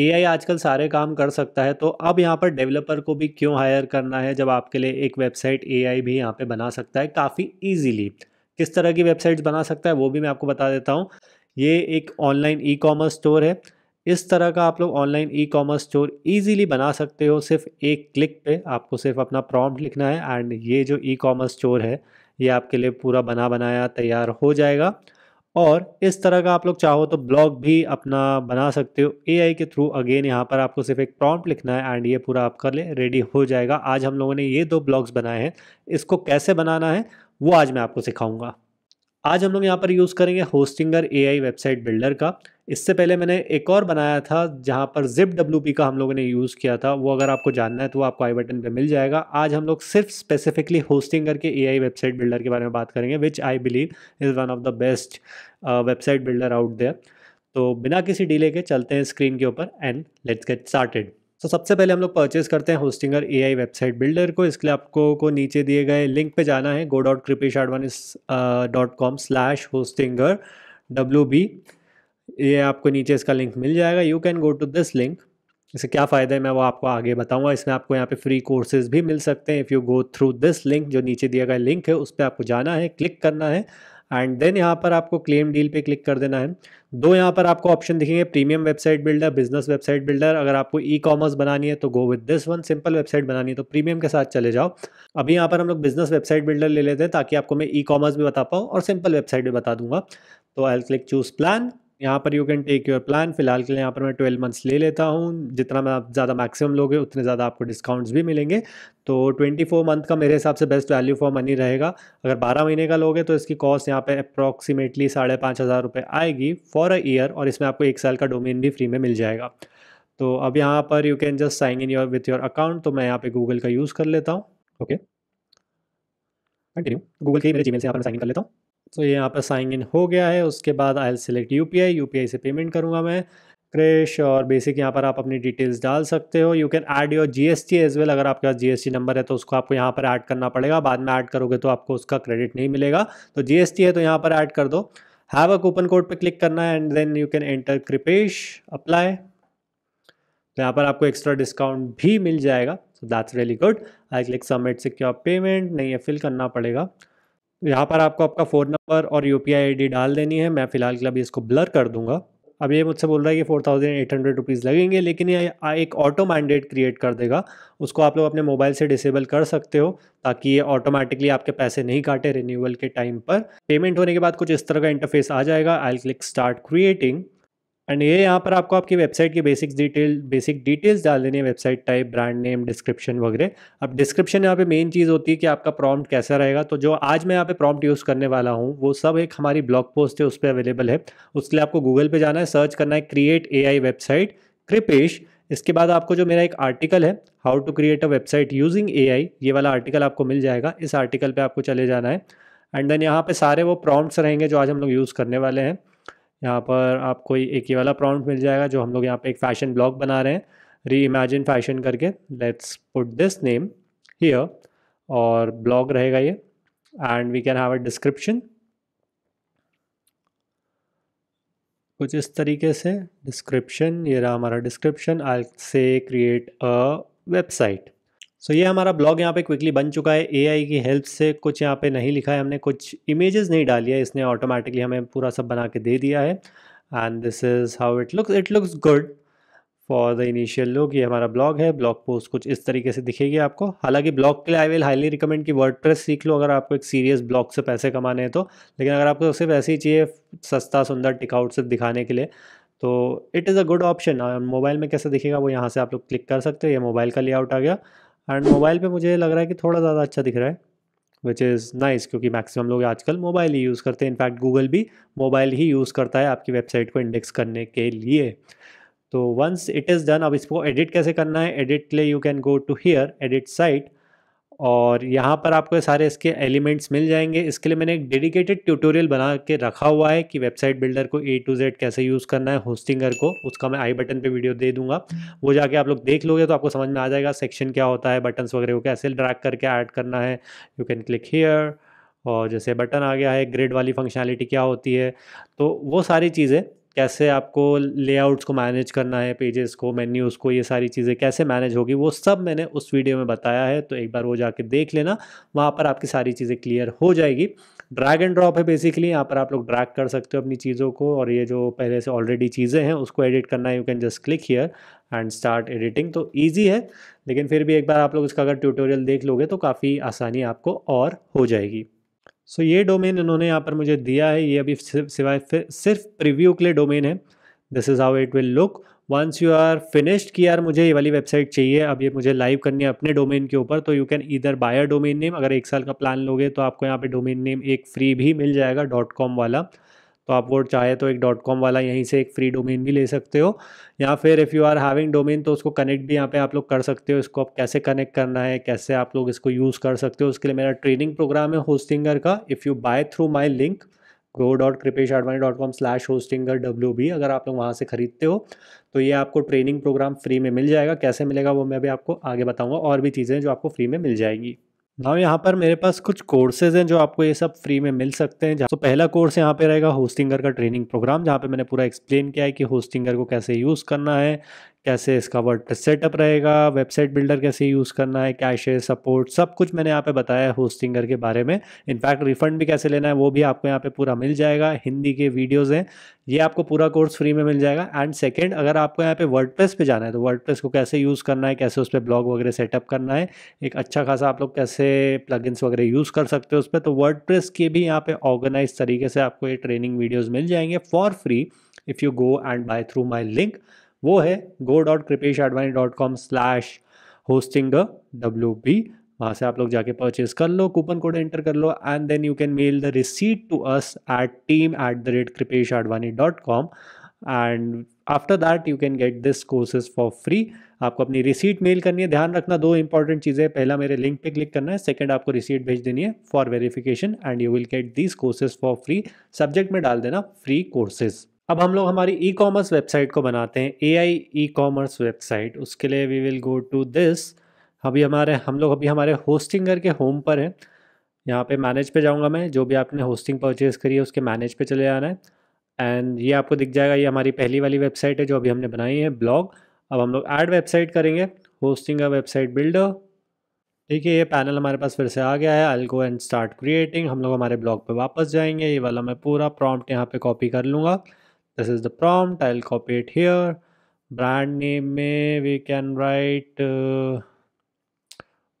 AI आजकल सारे काम कर सकता है तो अब यहाँ पर डेवलपर को भी क्यों हायर करना है जब आपके लिए एक वेबसाइट एआई भी यहाँ पे बना सकता है काफ़ी इजीली किस तरह की वेबसाइट्स बना सकता है वो भी मैं आपको बता देता हूँ ये एक ऑनलाइन ई कॉमर्स स्टोर है इस तरह का आप लोग online e commerce store easily बना सकते हो सिर्फ एक क्लिक पे आपको सिर्फ अपना प्रॉम्प्ट लिखना है एंड ये जो ई कॉमर्स स्टोर है ये आपके लिए पूरा बना बनाया तैयार हो जाएगा और इस तरह का आप लोग चाहो तो ब्लॉग भी अपना बना सकते हो एआई के थ्रू अगेन यहाँ पर आपको सिर्फ एक प्रॉम्प्ट लिखना है एंड ये पूरा आप कर ले रेडी हो जाएगा आज हम लोगों ने ये दो ब्लॉग्स बनाए हैं इसको कैसे बनाना है वो आज मैं आपको सिखाऊंगा आज हम लोग यहाँ पर यूज़ करेंगे होस्टिंगर ए वेबसाइट बिल्डर का इससे पहले मैंने एक और बनाया था जहाँ पर जिप डब्ल्यू का हम लोगों ने यूज़ किया था वो अगर आपको जानना है तो वो आपको आई बटन पर मिल जाएगा आज हम लोग सिर्फ स्पेसिफिकली होस्टिंग करके ए वेबसाइट बिल्डर के बारे में बात करेंगे which I believe is one of the best website builder out there तो बिना किसी डिले के चलते हैं स्क्रीन के ऊपर एंड लेट्स गेट स्टार्टेड तो सबसे पहले हम लोग परचेज़ करते हैं Hostinger A I website builder को इसके लिए आपको को नीचे दिए गए लिंक पे जाना है go dot Kripesh dot com slash Hostinger W B ये आपको नीचे इसका लिंक मिल जाएगा you can go to this link इससे क्या फ़ायदा है मैं वो आपको आगे बताऊंगा इसमें आपको यहाँ पे फ्री कोर्सेज भी मिल सकते हैं if you go through this link जो नीचे दिया गया लिंक है उस पर आपको जाना है क्लिक करना है एंड देन यहाँ पर आपको क्लेम डील पे क्लिक कर देना है दो यहाँ पर आपको ऑप्शन दिखेंगे premium website builder business website builder अगर आपको ई कॉमर्स बनानी है तो go with this one simple website बनानी है तो प्रीमियम के साथ चले जाओ अभी यहाँ पर हम लोग बिजनेस वेबसाइट बिल्डर ले लेते हैं ताकि आपको मैं ई कॉमर्स भी बता पाऊँ और सिंपल वेबसाइट भी बता दूंगा तो आई क्लिक चूज़ प्लान यहाँ पर you can take your plan फिलहाल के लिए यहाँ पर मैं ट्वेल्व मंथ्स ले लेता हूँ जितना मैं आप ज़्यादा मैक्सिमम लोगे उतने ज़्यादा आपको डिस्काउंट्स भी मिलेंगे तो ट्वेंटी फोर मंथ का मेरे हिसाब से बेस्ट वैल्यू फॉर मनी रहेगा अगर बारह महीने का लोगे तो इसकी कॉस्ट यहाँ पे अप्रॉक्सीमेटली साढ़े पाँच हज़ार रुपये आएगी फॉर अ ईयर और इसमें आपको एक साल का डोमेन भी फ्री में मिल जाएगा तो अब यहाँ पर you can just sign in your with your account तो मैं यहाँ पे गूगल का यूज़ कर लेता हूँ ओके कंटिन्यू गूगल के मेरे जी से यहाँ पर साइन कर लेता हूँ तो ये यहाँ पर साइन इन हो गया है उसके बाद I'll select U P I U P I से पेमेंट करूँगा मैं क्रेश और बेसिक यहाँ पर आप अपनी डिटेल्स डाल सकते हो you can add your GST as well अगर आपके पास जीएसटी नंबर है तो उसको आपको यहाँ पर ऐड करना पड़ेगा बाद में ऐड करोगे तो आपको उसका क्रेडिट नहीं मिलेगा तो जीएसटी है तो यहाँ पर ऐड कर दो हैव अ कूपन कोड पे क्लिक करना है and then you can enter Kripesh apply तो यहाँ पर आपको एक्स्ट्रा डिस्काउंट भी मिल जाएगा so that's really good I click submit secure payment नहीं है फिल करना पड़ेगा यहाँ पर आपको आपका फ़ोन नंबर और यू पी डाल देनी है मैं फ़िलहाल के अभी इसको ब्लर कर दूंगा अब ये मुझसे बोल रहा है कि four thousand eight hundred rupees लगेंगे लेकिन ये एक ऑटो मैंडेट क्रिएट कर देगा उसको आप लोग अपने मोबाइल से डिसेबल कर सकते हो ताकि ये ऑटोमेटिकली आपके पैसे नहीं काटे रिन्यूअल के टाइम पर पेमेंट होने के बाद कुछ इस तरह का इंटरफेस आ जाएगा I click start creating and ये यहाँ पर आपको आपकी वेबसाइट की बेसिक डिटेल बेसिक डिटेल्स डाल देनी है website type brand name description वगैरह अब डिस्क्रिप्शन यहाँ पे मेन चीज़ होती है कि आपका प्रॉम्प्ट कैसा रहेगा तो जो आज मैं यहाँ पे प्रॉम्प्ट यूज़ करने वाला हूँ वो सब एक हमारी ब्लॉग पोस्ट है उस पर अवेलेबल है उसके लिए आपको गूगल पर जाना है सर्च करना है क्रिएट ए वेबसाइट कृपेश इसके बाद आपको जो मेरा एक आर्टिकल है how to create a website using a ये वाला आर्टिकल आपको मिल जाएगा इस आर्टिकल पर आपको चले जाना है एंड देन यहाँ पर सारे वो प्रॉम्प्ट्स रहेंगे जो आज हम लोग यूज़ करने वाले हैं यहाँ पर आपको एक ही वाला प्रॉन्ट मिल जाएगा जो हम लोग यहाँ पे एक फैशन ब्लॉग बना रहे हैं री इमेजिन फैशन करके let's put this name here और ब्लॉग रहेगा ये and we can have a description कुछ इस तरीके से डिस्क्रिप्शन ये रहा हमारा डिस्क्रिप्शन आई से create a website so so, ये हमारा ब्लॉग यहाँ पे क्विकली बन चुका है एआई की हेल्प से कुछ यहाँ पे नहीं लिखा है हमने कुछ इमेजेस नहीं डाली है इसने ऑटोमेटिकली हमें पूरा सब बना के दे दिया है and this is how it looks it looks good for the initial look ये हमारा ब्लॉग है ब्लॉग पोस्ट कुछ इस तरीके से दिखेगी आपको हालांकि ब्लॉग के लिए आई विल हाईली रिकमेंड कि वर्ड सीख लो अगर आपको एक सीरियस ब्लॉग से पैसे कमाने हैं तो लेकिन अगर आपको सिर्फ ऐसे ही चाहिए सस्ता सुंदर टिकआउट से दिखाने के लिए तो it is a good option mobile में कैसे दिखेगा वो यहाँ से आप लोग क्लिक कर सकते हो ये मोबाइल का लेआउट आ गया एंड मोबाइल पे मुझे लग रहा है कि थोड़ा ज़्यादा अच्छा दिख रहा है विच इज़ नाइस क्योंकि मैक्सिमम लोग आजकल मोबाइल ही यूज़ करते हैं इनफैक्ट गूगल भी मोबाइल ही यूज़ करता है आपकी वेबसाइट को इंडेक्स करने के लिए तो वंस इट इज़ डन अब इसको एडिट कैसे करना है एडिट के लिए you can go to here edit site और यहाँ पर आपको सारे इसके एलिमेंट्स मिल जाएंगे इसके लिए मैंने एक डेडिकेटेड ट्यूटोरियल बना के रखा हुआ है कि वेबसाइट बिल्डर को ए टू जेड कैसे यूज़ करना है होस्टिंगर को उसका मैं आई बटन पे वीडियो दे दूंगा वो जाके आप लोग देख लोगे तो आपको समझ में आ जाएगा सेक्शन क्या होता है बटन्स वगैरह को कैसे ड्रैक करके ऐड करना है यू कैन क्लिक हेयर और जैसे बटन आ गया है ग्रेड वाली फंक्शनैलिटी क्या होती है तो वो सारी चीज़ें कैसे आपको लेआउट्स को मैनेज करना है पेजेस को मेन्यूज़ को ये सारी चीज़ें कैसे मैनेज होगी वो सब मैंने उस वीडियो में बताया है तो एक बार वो जाके देख लेना वहाँ पर आपकी सारी चीज़ें क्लियर हो जाएगी ड्रैग एंड ड्रॉप है बेसिकली यहाँ पर आप लोग ड्रैग कर सकते हो अपनी चीज़ों को और ये जो पहले से ऑलरेडी चीज़ें हैं उसको एडिट करना है you can just click here and start editing तो ईजी है लेकिन फिर भी एक बार आप लोग इसका अगर ट्यूटोरियल देख लोगे तो काफ़ी आसानी आपको और हो जाएगी सो so, ये डोमेन इन्होंने यहाँ पर मुझे दिया है ये अभी सिवाय सिर्फ प्रीव्यू के लिए डोमेन है this is how it will look once you are finished कि यार मुझे ये वाली वेबसाइट चाहिए अब ये मुझे लाइव करनी है अपने डोमेन के ऊपर तो यू कैन इधर बायर डोमेन नेम अगर एक साल का प्लान लोगे तो आपको यहाँ पे डोमेन नेम एक फ्री भी मिल जाएगा डॉट कॉम वाला तो आप वो चाहे तो एक डॉट कॉम वाला यहीं से एक फ्री डोमेन भी ले सकते हो या फिर if you are having domain तो उसको कनेक्ट भी यहाँ पे आप लोग कर सकते हो इसको आप कैसे कनेक्ट करना है कैसे आप लोग इसको यूज़ कर सकते हो उसके लिए मेरा ट्रेनिंग प्रोग्राम है होस्टिंगर का if you buy through my link grow dot Kripesh Advani dot com slash Hostinger W B अगर आप लोग वहाँ से खरीदते हो तो ये आपको ट्रेनिंग प्रोग्राम फ्री में मिल जाएगा कैसे मिलेगा वो मैं भी आपको आगे बताऊँगा और भी चीज़ें जो आपको फ्री में मिल जाएगी नाउ यहाँ पर मेरे पास कुछ कोर्सेज हैं जो आपको ये सब फ्री में मिल सकते हैं तो पहला कोर्स यहाँ पे रहेगा होस्टिंगर का ट्रेनिंग प्रोग्राम जहाँ पे मैंने पूरा एक्सप्लेन किया है कि होस्टिंगर को कैसे यूज़ करना है कैसे इसका वर्ड सेटअप रहेगा वेबसाइट बिल्डर कैसे यूज़ करना है कैश सपोर्ट सब कुछ मैंने यहाँ पे बताया है होस्टिंगर के बारे में इनफैक्ट रिफंड भी कैसे लेना है वो भी आपको यहाँ पे पूरा मिल जाएगा हिंदी के वीडियोज़ हैं ये आपको पूरा कोर्स फ्री में मिल जाएगा एंड सेकेंड अगर आपको यहाँ पे वर्ड पे जाना है तो वर्ड को कैसे यूज़ करना है कैसे उस पर ब्लॉग वगैरह सेटअप करना है एक अच्छा खासा आप लोग कैसे प्लगइन्स वगैरह यूज़ कर सकते हो उस पर तो वर्ड के भी यहाँ पर ऑर्गेनाइज तरीके से आपको ये ट्रेनिंग वीडियोज़ मिल जाएंगे for free if you go and buy through my link वो है go dot Kripesh Advani dot com slash hosting W B वहाँ से आप लोग जाके परचेज कर लो कूपन कोड एंटर कर लो and then you can mail the receipt to us at team at the rate Kripesh Advani dot com and after that you can get this courses for free आपको अपनी रिसीट मेल करनी है ध्यान रखना दो important चीज़ें पहला मेरे लिंक पे क्लिक करना है सेकेंड आपको रिसीट भेज देनी है for verification and you will get this courses for free subject में डाल देना फ्री कोर्सेज़ अब हम लोग हमारी ई कॉमर्स वेबसाइट को बनाते हैं ए आई ई कॉमर्स वेबसाइट उसके लिए we will go to this अभी हमारे हम लोग अभी हमारे होस्टिंगर के होम पर हैं यहाँ पे मैनेज पे जाऊँगा मैं जो भी आपने होस्टिंग परचेज़ करी है उसके मैनेज पे चले जाना है एंड ये आपको दिख जाएगा ये हमारी पहली वाली वेबसाइट है जो अभी हमने बनाई है ब्लॉग अब हम लोग ऐड वेबसाइट करेंगे होस्टिंग का वेबसाइट बिल्डर ठीक है ये पैनल हमारे पास फिर से आ गया है गो एंड स्टार्ट क्रिएटिंग हम लोग हमारे ब्लॉग पे वापस जाएंगे ये वाला मैं पूरा प्रॉम्प्ट यहाँ पे कॉपी कर लूँगा this is the prompt i'll copy it here brand name में we can write uh,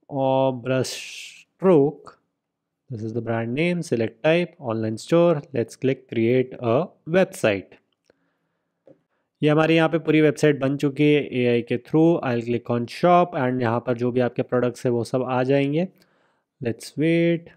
or brush stroke this is the brand name select type online store let's click create a website ये हमारी यहाँ पे पूरी website बन चुकी है AI के through I click on shop and यहाँ पर जो भी आपके प्रोडक्ट्स है वो सब आ जाएंगे लेट्स वेट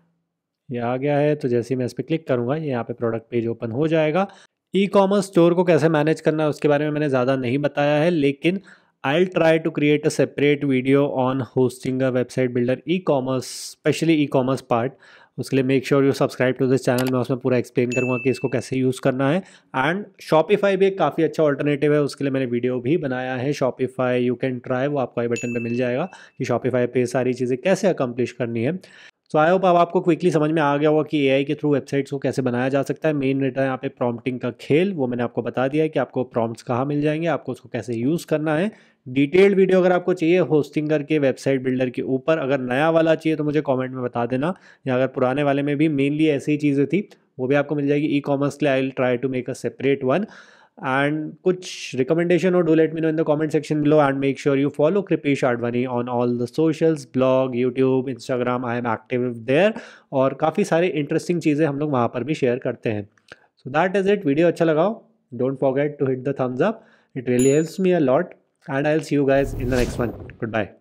ये आ गया है तो जैसे ही मैं इस पर क्लिक करूँगा ये यहाँ पे प्रोडक्ट पेज ओपन हो जाएगा ई कॉमर्स स्टोर को कैसे मैनेज करना है उसके बारे में मैंने ज़्यादा नहीं बताया है लेकिन I try to create a separate video on hosting a website builder e commerce specially e commerce part उसके लिए make sure you subscribe to this channel मैं उसमें पूरा एक्सप्लेन करूँगा कि इसको कैसे यूज़ करना है एंड शॉपिफाई भी एक काफ़ी अच्छा ऑल्टरनेटिव है उसके लिए मैंने वीडियो भी बनाया है शॉपिफाई यू कैन ट्राई वो आपको आई बटन पर मिल जाएगा कि शॉपिफाई पर सारी चीज़ें कैसे अकम्प्लिश करनी है सो आई होप अब आपको क्विकली समझ में आ गया होगा कि एआई के थ्रू वेबसाइट्स को कैसे बनाया जा सकता है मेन रहता है यहाँ पे प्रॉम्प्टिंग का खेल वो मैंने आपको बता दिया है कि आपको प्रॉम्प्ट्स कहाँ मिल जाएंगे आपको उसको कैसे यूज़ करना है डिटेल्ड वीडियो अगर आपको चाहिए होस्टिंग करके वेबसाइट बिल्डर के ऊपर अगर नया वाला चाहिए तो मुझे कॉमेंट में बता देना या अगर पुराने वाले में भी मेनली ऐसी ही चीज़ें थी वो भी आपको मिल जाएगी ई कॉमर्स के लिए I try to make a separate one And kuch recommendation or do let me know in the comment section below and make sure you follow Kripesh Advani on all the socials, blog, YouTube, Instagram. I am active there और काफ़ी सारे interesting चीज़ें हम लोग वहाँ पर भी share करते हैं So that is it. Video अच्छा लगाओ. Don't forget to hit the thumbs up. It really helps me a lot. And I'll see you guys in the next one. Goodbye.